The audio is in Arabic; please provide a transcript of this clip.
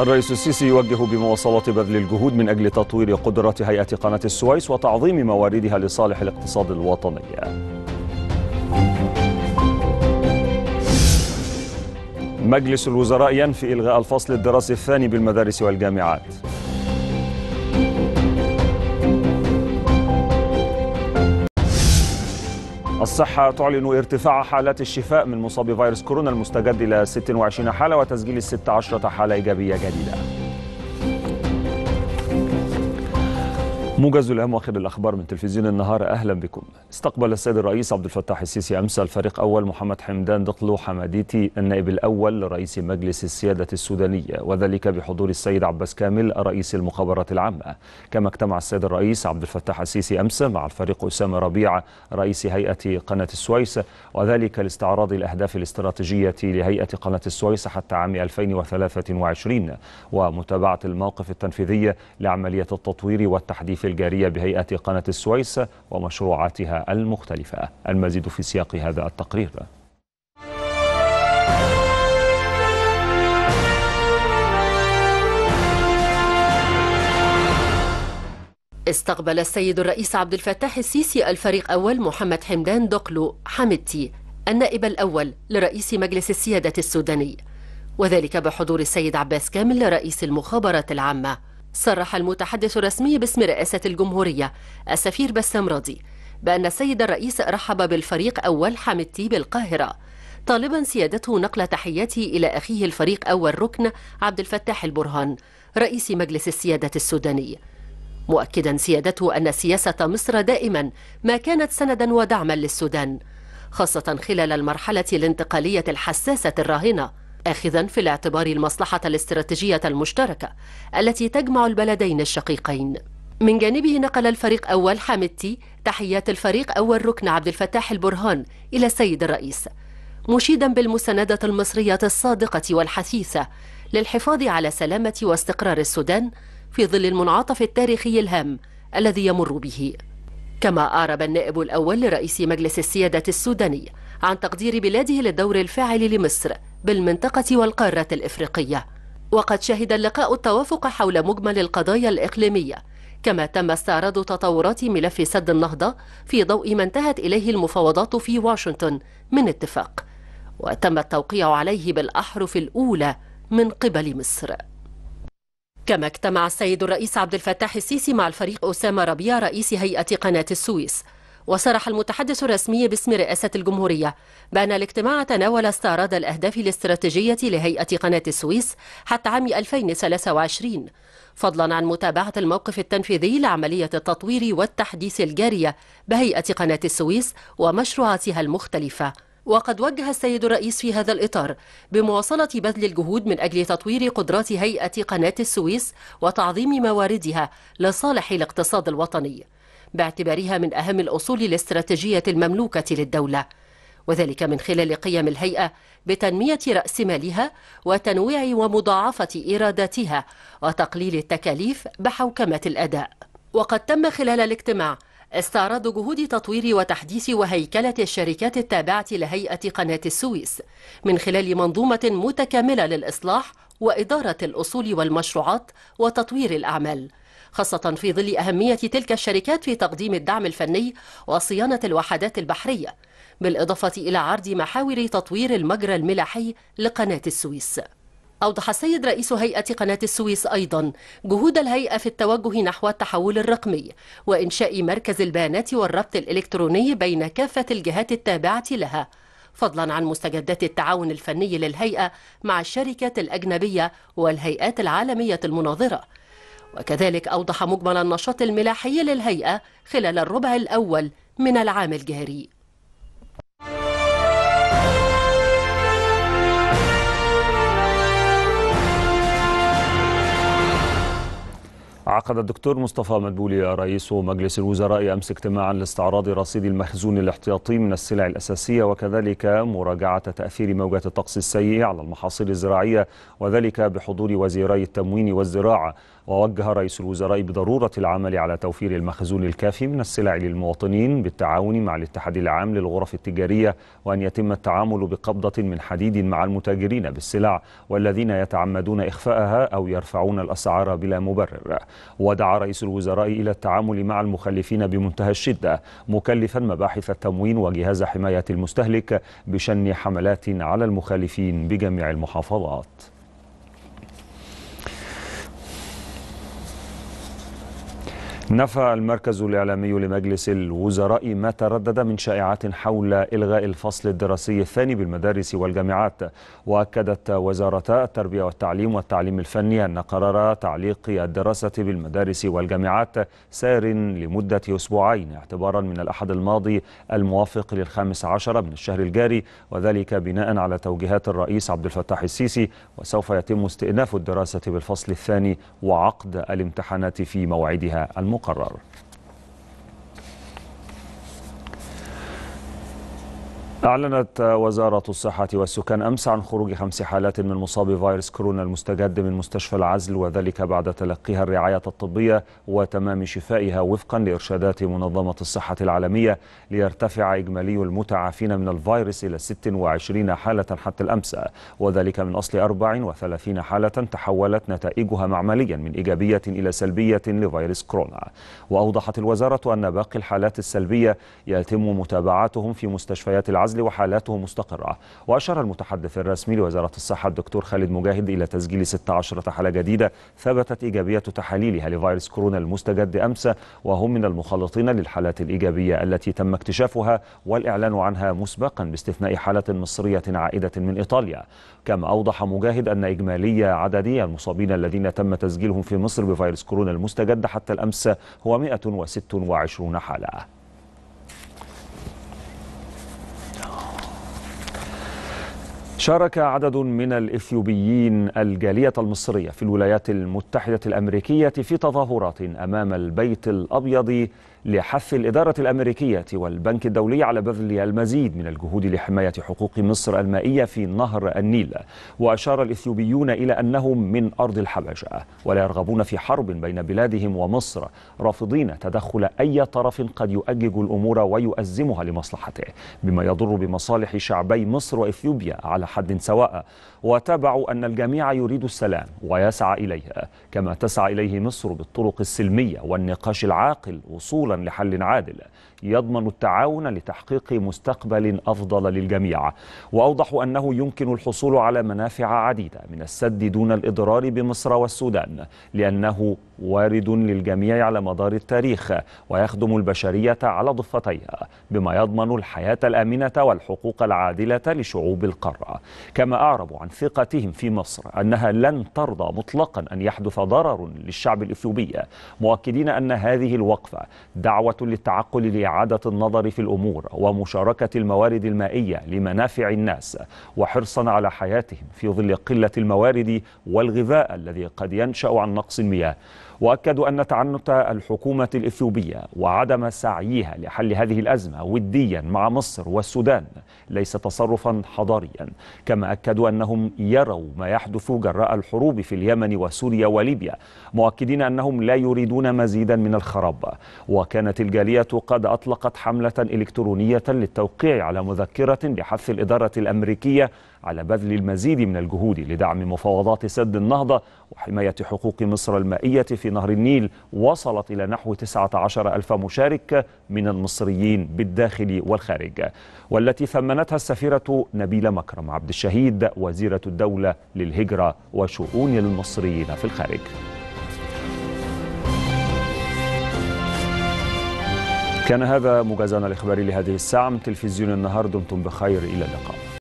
الرئيس السيسي يوجه بمواصلة بذل الجهود من أجل تطوير قدرة هيئة قناة السويس وتعظيم مواردها لصالح الاقتصاد الوطني مجلس الوزراء ينفي إلغاء الفصل الدراسي الثاني بالمدارس والجامعات الصحة تعلن ارتفاع حالات الشفاء من مصابي فيروس كورونا المستجد إلى 26 حالة وتسجيل 16 حالة إيجابية جديدة موجز الاهم واخر الأخبار من تلفزيون النهار أهلا بكم استقبل السيد الرئيس عبد الفتاح السيسي أمس الفريق أول محمد حمدان دقلو حماديتي النائب الأول لرئيس مجلس السيادة السودانية وذلك بحضور السيد عباس كامل رئيس المخابرات العامة كما اجتمع السيد الرئيس عبد الفتاح السيسي أمس مع الفريق أسامة ربيع رئيس هيئة قناة السويس وذلك لاستعراض الأهداف الاستراتيجية لهيئة قناة السويس حتى عام 2023 ومتابعة الموقف التنفيذي لعملية التطوير والتحديث الجارية بهيئة قناة السويس ومشروعاتها المختلفة المزيد في سياق هذا التقرير استقبل السيد الرئيس عبد الفتاح السيسي الفريق أول محمد حمدان دقلو حمدتي النائب الأول لرئيس مجلس السيادة السوداني وذلك بحضور السيد عباس كامل رئيس المخابرات العامة صرح المتحدث الرسمي باسم رئاسة الجمهورية السفير بسام راضي بأن السيد الرئيس رحب بالفريق أول حامدتي بالقاهرة طالبا سيادته نقل تحياته إلى أخيه الفريق أول ركن عبد الفتاح البرهان رئيس مجلس السيادة السوداني مؤكدا سيادته أن سياسة مصر دائما ما كانت سندا ودعما للسودان خاصة خلال المرحلة الانتقالية الحساسة الراهنة اخذا في الاعتبار المصلحة الاستراتيجية المشتركة التي تجمع البلدين الشقيقين من جانبه نقل الفريق أول حامدتي تحيات الفريق أول ركن عبد الفتاح البرهان إلى السيد الرئيس مشيدا بالمساندة المصرية الصادقة والحثيثة للحفاظ على سلامة واستقرار السودان في ظل المنعطف التاريخي الهام الذي يمر به كما أعرب النائب الأول لرئيس مجلس السيادة السوداني عن تقدير بلاده للدور الفاعل لمصر بالمنطقة والقارة الإفريقية وقد شهد اللقاء التوافق حول مجمل القضايا الإقليمية كما تم استعراض تطورات ملف سد النهضة في ضوء ما انتهت إليه المفاوضات في واشنطن من اتفاق وتم التوقيع عليه بالأحرف الأولى من قبل مصر كما اجتمع السيد الرئيس عبد الفتاح السيسي مع الفريق أسامة ربيع رئيس هيئة قناة السويس وصرح المتحدث الرسمي باسم رئاسة الجمهورية بأن الاجتماع تناول استعراض الأهداف الاستراتيجية لهيئة قناة السويس حتى عام 2023 فضلا عن متابعة الموقف التنفيذي لعملية التطوير والتحديث الجارية بهيئة قناة السويس ومشروعاتها المختلفة وقد وجه السيد الرئيس في هذا الإطار بمواصلة بذل الجهود من أجل تطوير قدرات هيئة قناة السويس وتعظيم مواردها لصالح الاقتصاد الوطني باعتبارها من أهم الأصول الاستراتيجية المملوكة للدولة وذلك من خلال قيم الهيئة بتنمية رأس مالها وتنويع ومضاعفة إيراداتها وتقليل التكاليف بحوكمة الأداء وقد تم خلال الاجتماع استعراض جهود تطوير وتحديث وهيكلة الشركات التابعة لهيئة قناة السويس من خلال منظومة متكاملة للإصلاح وإدارة الأصول والمشروعات وتطوير الأعمال خاصة في ظل أهمية تلك الشركات في تقديم الدعم الفني وصيانة الوحدات البحرية بالإضافة إلى عرض محاور تطوير المجرى الملاحي لقناة السويس أوضح السيد رئيس هيئة قناة السويس أيضا جهود الهيئة في التوجه نحو التحول الرقمي وإنشاء مركز البيانات والربط الإلكتروني بين كافة الجهات التابعة لها فضلا عن مستجدات التعاون الفني للهيئة مع الشركات الأجنبية والهيئات العالمية المناظرة وكذلك أوضح مجمل النشاط الملاحي للهيئة خلال الربع الأول من العام الجاري عقد الدكتور مصطفى مدبولي رئيس مجلس الوزراء امس اجتماعا لاستعراض رصيد المخزون الاحتياطي من السلع الاساسيه وكذلك مراجعه تاثير موجه الطقس السيء على المحاصيل الزراعيه وذلك بحضور وزيري التموين والزراعه ووجه رئيس الوزراء بضرورة العمل على توفير المخزون الكافي من السلع للمواطنين بالتعاون مع الاتحاد العام للغرف التجارية وأن يتم التعامل بقبضة من حديد مع المتاجرين بالسلع والذين يتعمدون إخفاءها أو يرفعون الأسعار بلا مبرر ودعا رئيس الوزراء إلى التعامل مع المخلفين بمنتهى الشدة مكلفا مباحث التموين وجهاز حماية المستهلك بشن حملات على المخالفين بجميع المحافظات نفى المركز الإعلامي لمجلس الوزراء ما تردد من شائعات حول إلغاء الفصل الدراسي الثاني بالمدارس والجامعات وأكدت وزارتا التربية والتعليم والتعليم الفني أن قرار تعليق الدراسة بالمدارس والجامعات سار لمدة أسبوعين اعتبارا من الأحد الماضي الموافق للخامس عشر من الشهر الجاري وذلك بناء على توجيهات الرئيس عبد الفتاح السيسي وسوف يتم استئناف الدراسة بالفصل الثاني وعقد الامتحانات في موعدها الموافق Muy أعلنت وزارة الصحة والسكان أمس عن خروج خمس حالات من مصاب فيروس كورونا المستجد من مستشفى العزل وذلك بعد تلقيها الرعاية الطبية وتمام شفائها وفقا لإرشادات منظمة الصحة العالمية ليرتفع إجمالي المتعافين من الفيروس إلى 26 حالة حتى الأمس وذلك من أصل 34 حالة تحولت نتائجها معمليا من إيجابية إلى سلبية لفيروس كورونا وأوضحت الوزارة أن باقي الحالات السلبية يتم متابعتهم في مستشفيات العزل النزل وحالاته مستقرة وأشار المتحدث الرسمي لوزارة الصحة الدكتور خالد مجاهد إلى تسجيل 16 حالة جديدة ثبتت إيجابية تحاليلها لفيروس كورونا المستجد أمس وهم من المخلطين للحالات الإيجابية التي تم اكتشافها والإعلان عنها مسبقا باستثناء حالة مصرية عائدة من إيطاليا كما أوضح مجاهد أن إجمالي عددية المصابين الذين تم تسجيلهم في مصر بفيروس كورونا المستجد حتى الأمس هو 126 حالة شارك عدد من الإثيوبيين الجالية المصرية في الولايات المتحدة الأمريكية في تظاهرات أمام البيت الأبيض لحث الإدارة الأمريكية والبنك الدولي على بذل المزيد من الجهود لحماية حقوق مصر المائية في نهر النيل وأشار الإثيوبيون إلى أنهم من أرض الحبشة ولا يرغبون في حرب بين بلادهم ومصر رافضين تدخل أي طرف قد يؤجج الأمور ويؤزمها لمصلحته بما يضر بمصالح شعبي مصر وإثيوبيا على حد سواء وتابعوا أن الجميع يريد السلام ويسعى إليه كما تسعى إليه مصر بالطرق السلمية والنقاش العاقل وصولا لحل عادل يضمن التعاون لتحقيق مستقبل أفضل للجميع وأوضحوا أنه يمكن الحصول على منافع عديدة من السد دون الإضرار بمصر والسودان لأنه وارد للجميع على مدار التاريخ ويخدم البشرية على ضفتيها بما يضمن الحياة الآمنة والحقوق العادلة لشعوب القارة كما أعربوا عن ثقتهم في مصر أنها لن ترضى مطلقا أن يحدث ضرر للشعب الإثيوبي مؤكدين أن هذه الوقفة دعوة للتعقل لإعادة النظر في الأمور ومشاركة الموارد المائية لمنافع الناس وحرصا على حياتهم في ظل قلة الموارد والغذاء الذي قد ينشأ عن نقص المياه واكدوا ان تعنت الحكومه الاثيوبيه وعدم سعيها لحل هذه الازمه وديا مع مصر والسودان ليس تصرفا حضاريا كما اكدوا انهم يروا ما يحدث جراء الحروب في اليمن وسوريا وليبيا مؤكدين انهم لا يريدون مزيدا من الخراب وكانت الجاليه قد اطلقت حمله الكترونيه للتوقيع على مذكره بحث الاداره الامريكيه على بذل المزيد من الجهود لدعم مفاوضات سد النهضة وحماية حقوق مصر المائية في نهر النيل وصلت إلى نحو 19 ألف مشارك من المصريين بالداخل والخارج والتي ثمنتها السفيرة نبيلة مكرم عبد الشهيد وزيرة الدولة للهجرة وشؤون المصريين في الخارج كان هذا مجازنا الإخباري لهذه الساعة من تلفزيون النهار دمتم بخير إلى اللقاء